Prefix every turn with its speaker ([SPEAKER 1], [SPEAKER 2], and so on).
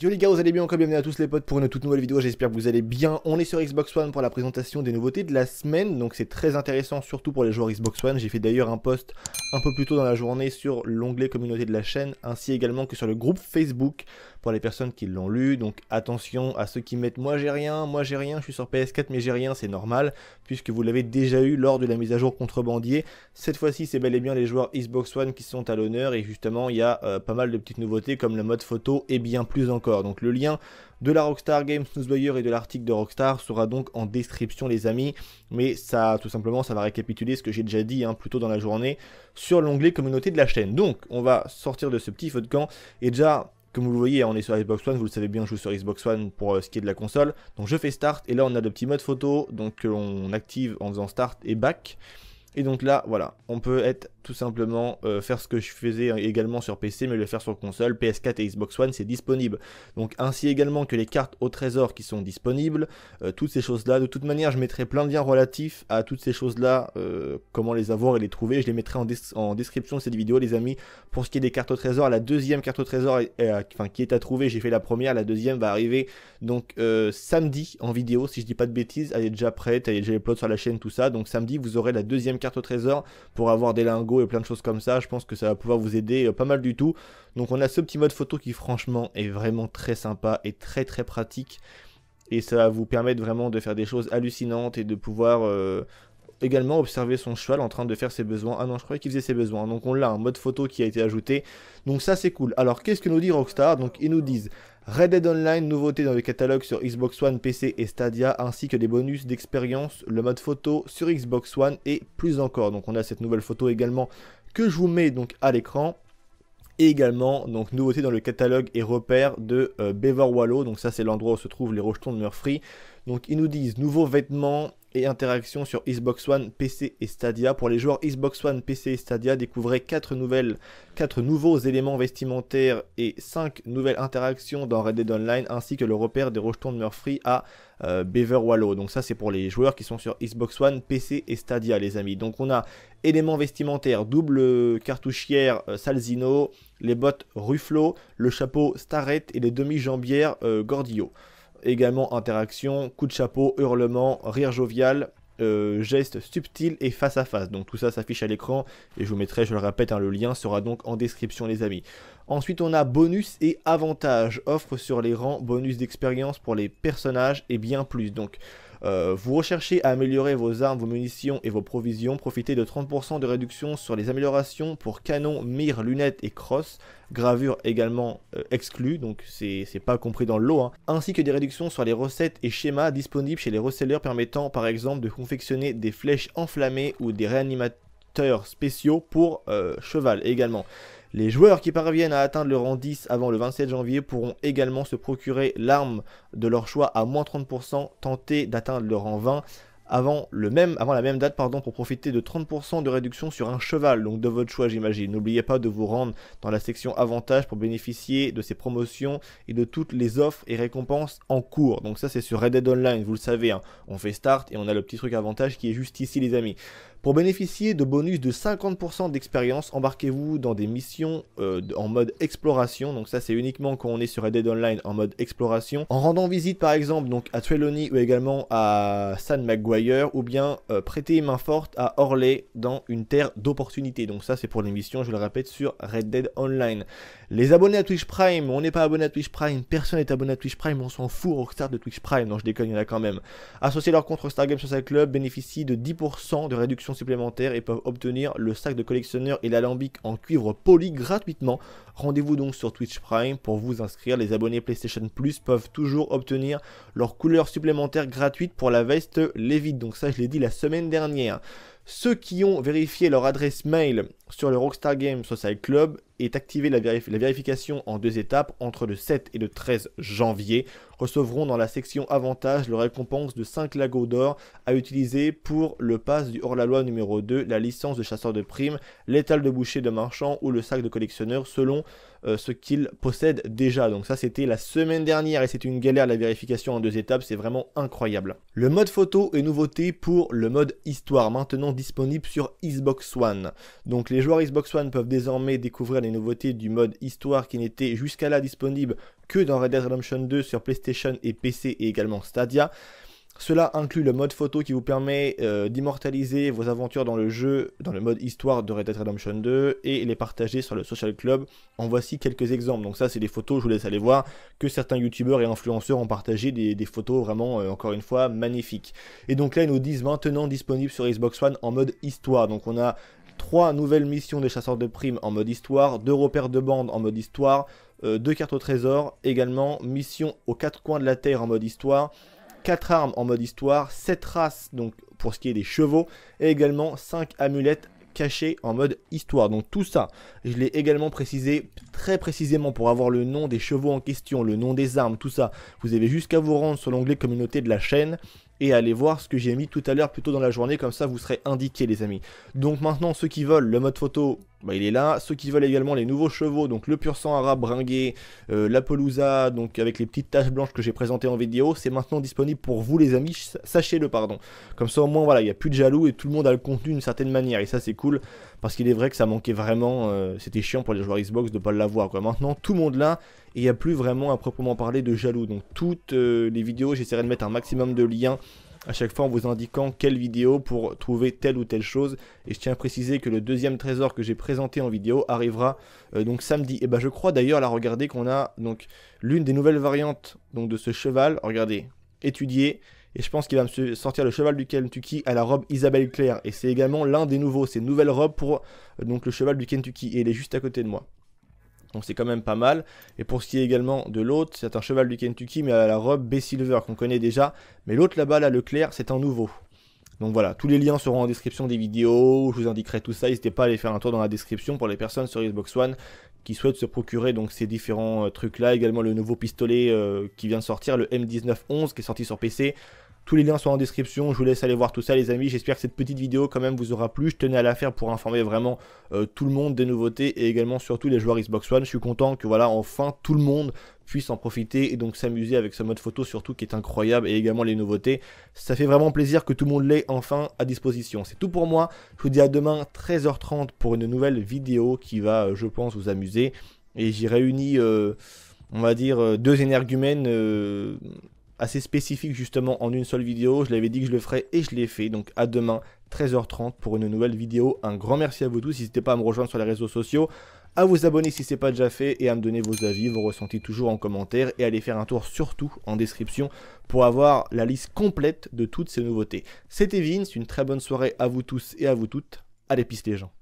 [SPEAKER 1] Yo les gars, vous allez bien Encore bienvenue à tous les potes pour une toute nouvelle vidéo, j'espère que vous allez bien. On est sur Xbox One pour la présentation des nouveautés de la semaine, donc c'est très intéressant surtout pour les joueurs Xbox One. J'ai fait d'ailleurs un post un peu plus tôt dans la journée sur l'onglet communauté de la chaîne, ainsi également que sur le groupe Facebook pour les personnes qui l'ont lu. Donc attention à ceux qui mettent moi j'ai rien, moi j'ai rien, je suis sur PS4 mais j'ai rien, c'est normal, puisque vous l'avez déjà eu lors de la mise à jour contrebandier. Cette fois-ci, c'est bel et bien les joueurs Xbox One qui sont à l'honneur et justement, il y a euh, pas mal de petites nouveautés comme le mode photo et bien plus encore. Donc le lien de la Rockstar Games Newswire et de l'article de Rockstar sera donc en description les amis. Mais ça, tout simplement, ça va récapituler ce que j'ai déjà dit hein, plus tôt dans la journée sur l'onglet communauté de la chaîne. Donc on va sortir de ce petit feu de camp et déjà comme vous le voyez, on est sur Xbox One, vous le savez bien, je joue sur Xbox One pour euh, ce qui est de la console. Donc je fais Start, et là on a le petit mode photo, donc euh, on active en faisant Start et Back. Et donc là, voilà, on peut être tout simplement euh, faire ce que je faisais hein, également sur PC, mais le faire sur console, PS4 et Xbox One, c'est disponible. Donc ainsi également que les cartes au trésor qui sont disponibles, euh, toutes ces choses-là. De toute manière, je mettrai plein de liens relatifs à toutes ces choses-là, euh, comment les avoir et les trouver. Je les mettrai en, description de cette vidéo, les amis. Pour ce qui est des cartes au trésor, la deuxième carte au trésor, enfin qui est à trouver, j'ai fait la première, la deuxième va arriver donc samedi en vidéo, si je dis pas de bêtises. Elle est déjà prête, elle est déjà upload sur la chaîne, tout ça. Donc samedi, vous aurez la deuxième carte au trésor pour avoir des lingots et plein de choses comme ça. Je pense que ça va pouvoir vous aider euh, pas mal du tout. Donc on a ce petit mode photo qui franchement est vraiment très sympa et très très pratique. Et ça va vous permettre vraiment de faire des choses hallucinantes et de pouvoir euh, également observer son cheval en train de faire ses besoins. Ah non, je croyais qu'il faisait ses besoins. Donc on l'a, un mode photo qui a été ajouté. Donc ça c'est cool. Alors qu'est-ce que nous dit Rockstar Donc ils nous disent Red Dead Online, nouveauté dans le catalogue sur Xbox One, PC et Stadia, ainsi que des bonus d'expérience, le mode photo sur Xbox One et plus encore. Donc on a cette nouvelle photo également que je vous mets donc à l'écran. Et également, donc, nouveauté dans le catalogue et repère de euh, Beaver Wallow. Donc, ça, c'est l'endroit où se trouvent les rochetons de Murphy. Donc ils nous disent nouveaux vêtements et interactions sur Xbox One, PC et Stadia. Pour les joueurs Xbox One, PC et Stadia, découvrez 4, nouveaux éléments vestimentaires et 5 nouvelles interactions dans Red Dead Online, ainsi que le repère des rejetons de Murphy à euh, Beaver Wallow. Donc ça c'est pour les joueurs qui sont sur Xbox One, PC et Stadia les amis. Donc on a éléments vestimentaires, double cartouchière euh, Salzino, les bottes Rufflo, le chapeau Staret et les demi-jambières euh, Gordillo. Également interaction, coup de chapeau, hurlement, rire jovial, euh, geste subtil et face à face. Donc tout ça s'affiche à l'écran et je vous mettrai, je le répète, hein, le lien sera donc en description les amis. Ensuite on a bonus et avantages, offre sur les rangs, bonus d'expérience pour les personnages et bien plus. Donc euh, vous recherchez à améliorer vos armes, vos munitions et vos provisions. Profitez de 30% de réduction sur les améliorations pour canon, mire, lunettes et crosse. Gravure également euh, exclue, donc c'est pas compris dans le lot. Hein, ainsi que des réductions sur les recettes et schémas disponibles chez les resellers permettant par exemple de confectionner des flèches enflammées ou des réanimateurs spéciaux pour euh, cheval également. Les joueurs qui parviennent à atteindre le rang 10 avant le 27 janvier pourront également se procurer l'arme de leur choix à moins 30%, tenter d'atteindre le rang 20 avant, le même, avant la même date pardon, pour profiter de 30% de réduction sur un cheval, donc de votre choix j'imagine. N'oubliez pas de vous rendre dans la section avantages pour bénéficier de ces promotions et de toutes les offres et récompenses en cours. Donc ça c'est sur Red Dead Online, vous le savez, hein. on fait start et on a le petit truc avantage qui est juste ici les amis. Pour bénéficier de bonus de 50% d'expérience, embarquez-vous dans des missions euh, en mode exploration. Donc ça c'est uniquement quand on est sur Red Dead Online en mode exploration. En rendant visite par exemple donc à Trelawney ou également à San Maguire ou bien prêtez euh, prêter main forte à Orley dans une terre d'opportunité. Donc ça c'est pour les missions, je le répète, sur Red Dead Online. Les abonnés à Twitch Prime, on n'est pas abonnés à Twitch Prime, personne n'est abonné à Twitch Prime, on s'en fout Rockstar de Twitch Prime, non je déconne, il y en a quand même. Associés leur compte Rockstar Games Social Club bénéficient de 10% de réduction supplémentaire et peuvent obtenir le sac de collectionneur et l'alambic en cuivre poli gratuitement. Rendez-vous donc sur Twitch Prime pour vous inscrire. Les abonnés PlayStation Plus peuvent toujours obtenir leur couleur supplémentaire gratuite pour la veste Levite. Donc ça je l'ai dit la semaine dernière. Ceux qui ont vérifié leur adresse mail sur le Rockstar Games Social Club est activée la, la, vérification en deux étapes entre le 7 et le 13 janvier recevront dans la section avantages le récompense de 5 lagos d'or à utiliser pour le pass du hors-la-loi numéro 2, la licence de chasseur de primes, l'étal de boucher de marchand ou le sac de collectionneur selon euh, ce qu'ils possèdent déjà. Donc ça c'était la semaine dernière et c'est une galère la vérification en deux étapes, c'est vraiment incroyable. Le mode photo est nouveauté pour le mode histoire, maintenant disponible sur Xbox One. Donc les joueurs Xbox One peuvent désormais découvrir les nouveautés du mode histoire qui n'était jusqu'à là disponible que dans Red Dead Redemption 2 sur PlayStation et PC et également Stadia. Cela inclut le mode photo qui vous permet euh, d'immortaliser vos aventures dans le jeu, dans le mode histoire de Red Dead Redemption 2 et les partager sur le social club. En voici quelques exemples. Donc ça c'est des photos, je vous laisse aller voir, que certains youtubeurs et influenceurs ont partagé des, photos vraiment, euh, encore une fois, magnifiques. Et donc là ils nous disent maintenant disponible sur Xbox One en mode histoire. Donc on a 3 nouvelles missions des chasseurs de primes en mode histoire, 2 repères de bande en mode histoire, 2 euh, cartes au trésor, également mission aux 4 coins de la terre en mode histoire, 4 armes en mode histoire, 7 races donc pour ce qui est des chevaux, et également 5 amulettes cachées en mode histoire. Donc tout ça, je l'ai également précisé très précisément pour avoir le nom des chevaux en question, le nom des armes, tout ça. Vous avez jusqu'à vous rendre sur l'onglet communauté de la chaîne et allez voir ce que j'ai mis tout à l'heure plutôt dans la journée, comme ça vous serez indiqué les amis. Donc maintenant ceux qui veulent le mode photo bah, il est là. Ceux qui veulent également les nouveaux chevaux, donc le pur sang arabe bringué, euh, la pelousa, donc avec les petites taches blanches que j'ai présentées en vidéo, c'est maintenant disponible pour vous les amis, sachez-le pardon. Comme ça au moins voilà, il n'y a plus de jaloux et tout le monde a le contenu d'une certaine manière. Et ça c'est cool, parce qu'il est vrai que ça manquait vraiment, euh, c'était chiant pour les joueurs Xbox de ne pas l'avoir. Maintenant tout le monde l'a, et il n'y a plus vraiment à proprement parler de jaloux. Donc toutes euh, les vidéos, j'essaierai de mettre un maximum de liens à chaque fois en vous indiquant quelle vidéo pour trouver telle ou telle chose. Et je tiens à préciser que le deuxième trésor que j'ai présenté en vidéo arrivera euh, donc samedi. Et bah je crois d'ailleurs là regardez qu'on a donc l'une des nouvelles variantes donc de ce cheval. Regardez, étudier. Et je pense qu'il va me sortir le cheval du Kentucky à la robe Isabelle Claire. Et c'est également l'un des nouveaux, ces nouvelles robes pour euh, donc le cheval du Kentucky. Et il est juste à côté de moi donc c'est quand même pas mal. Et pour ce qui est également de l'autre, c'est un cheval du Kentucky, mais à la robe B Silver qu'on connaît déjà. Mais l'autre là-bas, là, clair, c'est un nouveau. Donc voilà, tous les liens seront en description des vidéos, je vous indiquerai tout ça, n'hésitez pas à aller faire un tour dans la description pour les personnes sur Xbox One qui souhaitent se procurer donc ces différents euh, trucs là, également le nouveau pistolet euh, qui vient de sortir, le M1911 qui est sorti sur PC, tous les liens sont en description. Je vous laisse aller voir tout ça, les amis. J'espère que cette petite vidéo, quand même, vous aura plu. Je tenais à la faire pour informer vraiment euh, tout le monde des nouveautés et également surtout les joueurs Xbox One. Je suis content que, voilà, enfin, tout le monde puisse en profiter et donc s'amuser avec ce mode photo surtout qui est incroyable et également les nouveautés. Ça fait vraiment plaisir que tout le monde l'ait enfin à disposition. C'est tout pour moi. Je vous dis à demain 13h30 pour une nouvelle vidéo qui va, euh, je pense, vous amuser. Et j'y réunis, euh, on va dire, deux énergumènes assez spécifique justement en une seule vidéo. Je l'avais dit que je le ferais et je l'ai fait. Donc à demain 13h30 pour une nouvelle vidéo. Un grand merci à vous tous. N'hésitez pas à me rejoindre sur les réseaux sociaux, à vous abonner si ce n'est pas déjà fait et à me donner vos avis, vos ressentis toujours en commentaire et à aller faire un tour surtout en description pour avoir la liste complète de toutes ces nouveautés. C'était Vince, une très bonne soirée à vous tous et à vous toutes. Allez piste les gens.